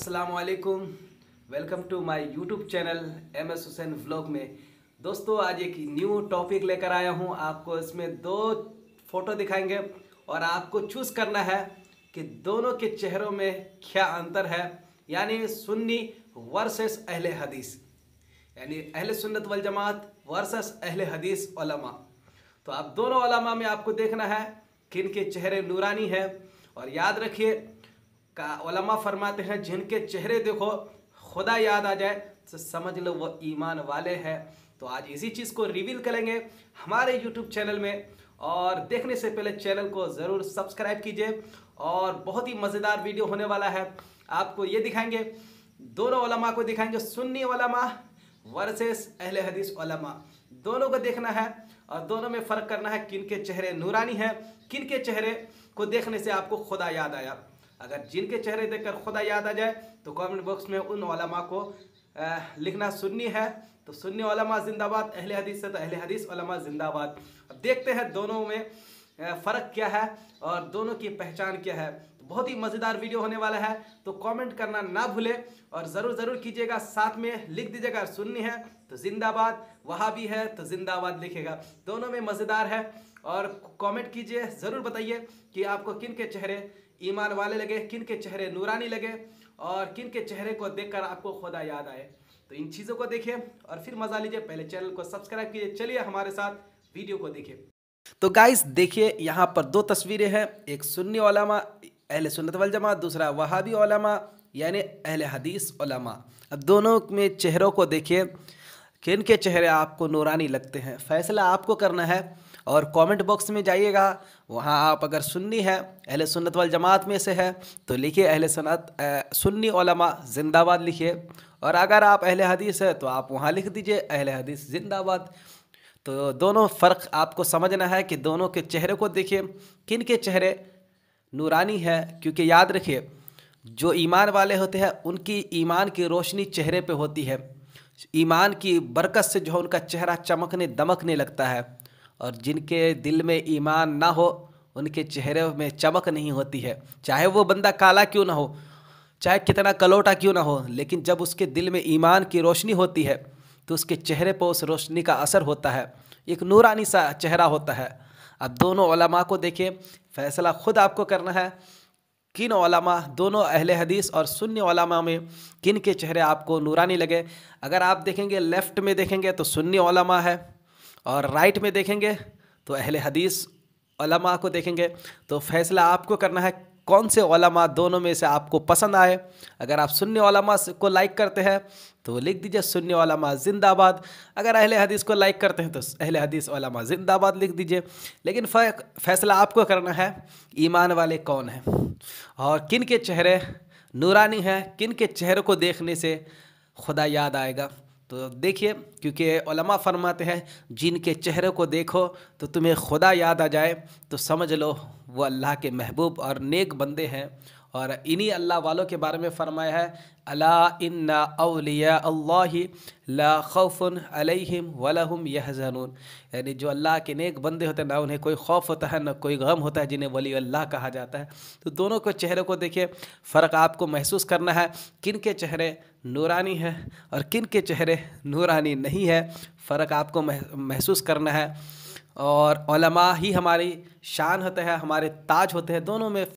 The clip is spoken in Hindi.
असलकुम welcome to my YouTube channel M S Hussain blog में दोस्तों आज एक न्यू टॉपिक लेकर आया हूँ आपको इसमें दो फोटो दिखाएंगे और आपको चूज़ करना है कि दोनों के चेहरों में क्या अंतर है यानी सुन्नी वर्सेस अहले हदीस यानी अहले सुन्नत वल जमात वर्सेस अहले हदीस ओलमा तो आप दोनों ओलमा में आपको देखना है किन के चेहरे नूरानी है और याद रखिए का फरमाते हैं जिनके चेहरे देखो खुदा याद आ जाए तो समझ लो वो ईमान वाले हैं तो आज इसी चीज़ को रिवील करेंगे हमारे यूट्यूब चैनल में और देखने से पहले चैनल को ज़रूर सब्सक्राइब कीजिए और बहुत ही मज़ेदार वीडियो होने वाला है आपको ये दिखाएंगे दोनों ओलमा को दिखाएंगे सुन्नी ओलमा वर्सेस अहल हदीस ओलमा दोनों को देखना है और दोनों में फ़र्क करना है किन के चेहरे नूरानी हैं किन के चेहरे को देखने से आपको खुदा याद आया अगर जिनके चेहरे देखकर खुदा याद आ जाए तो कमेंट बॉक्स में उन उनमा को लिखना सुन्नी है तो सुन्नी वालमा जिंदाबाद अहले हदीस से तो अहले हदीस वालमा जिंदाबाद अब देखते हैं दोनों में फ़र्क क्या है और दोनों की पहचान क्या है तो बहुत ही मज़ेदार वीडियो होने वाला है तो कमेंट करना ना भूले और ज़रूर ज़रूर कीजिएगा साथ में लिख दीजिएगा सुन्नी है तो जिंदाबाद वहाँ भी है तो जिंदाबाद लिखेगा दोनों में मज़ेदार है और कमेंट कीजिए ज़रूर बताइए कि आपको किन के चेहरे ईमान वाले लगे किन के चेहरे नूरानी लगे और किन के चेहरे को देखकर आपको खुदा याद आए तो इन चीज़ों को देखिए और फिर मज़ा लीजिए पहले चैनल को सब्सक्राइब कीजिए चलिए हमारे साथ वीडियो को देखिए तो गाइस देखिए यहाँ पर दो तस्वीरें हैं एक सुन्नी ओलामा अहल सुन्नत वाल जमा दूसरा वहाबी ओलामा यानी अहल हदीस ओलामा अब दोनों में चेहरों को देखिए किन के चेहरे आपको नूरानी लगते हैं फैसला आपको करना है और कमेंट बॉक्स में जाइएगा वहाँ आप अगर सुन्नी है अहले सुन्नत वाल जमात में से है तो लिखिए अहले सुन्नत सुन्नी ओलमा जिंदाबाद लिखिए और अगर आप अहले हदीस है तो आप वहाँ लिख दीजिए अहले हदीस जिंदाबाद तो दोनों फ़र्क आपको समझना है कि दोनों के चेहरे को देखिए किन के चेहरे नूरानी है क्योंकि याद रखिए जो ईमान वाले होते हैं उनकी ईमान की रोशनी चेहरे पर होती है ईमान की बरकत से जो है उनका चेहरा चमकने दमकने लगता है और जिनके दिल में ईमान ना हो उनके चेहरे में चमक नहीं होती है चाहे वो बंदा काला क्यों ना हो चाहे कितना कलोटा क्यों ना हो लेकिन जब उसके दिल में ईमान की रोशनी होती है तो उसके चेहरे पर उस रोशनी का असर होता है एक नूरानी सा चेहरा होता है अब दोनों ओलमा को देखें फैसला खुद आपको करना है किन ओलमा दोनों अहल हदीस और सुन्नी ओलमा में किन के चेहरे आपको नूरानी लगे अगर आप देखेंगे लेफ़्ट में देखेंगे तो सुन्नी ओलमा है और राइट में देखेंगे तो अहल हदीस ओलमा को देखेंगे तो फैसला आपको करना है कौन से ओलमा दोनों में से आपको पसंद आए अगर आप सुन्नी ओलमा को लाइक करते हैं तो लिख दीजिए सुन्नी ओलमा जिंदाबाद अगर अहले हदीस को लाइक करते हैं तो अहल हदीस ओलमा जिंदाबाद लिख दीजिए लेकिन फैसला आपको करना है ईमान वाले कौन हैं और किन के चेहरे नूरानी हैं किन के चेहरे को देखने से खुदा याद आएगा तो देखिए क्योंकि ओलमा फरमाते हैं जिनके चेहरे को देखो तो तुम्हें खुदा याद आ जाए तो समझ लो वो अल्लाह के महबूब और नेक बंदे हैं और इन्हीं अल्लाह वालों के बारे में फ़रमाया है अला इन्ना अल्लाह ला खौफन अलैहिम वलहम यहजनून यानी जो अल्लाह के नेक बंदे होते हैं ना उन्हें कोई खौफ होता है ना कोई गम होता है जिन्हें वली अल्लाह कहा जाता है तो दोनों के चेहरे को देखिए फ़र्क आपको महसूस करना है किन के चेहरे नूरानी हैं और किन के चेहरे नूरानी नहीं है फ़र्क आपको महसूस करना है और ही हमारी शान होते हैं हमारे ताज होते हैं दोनों में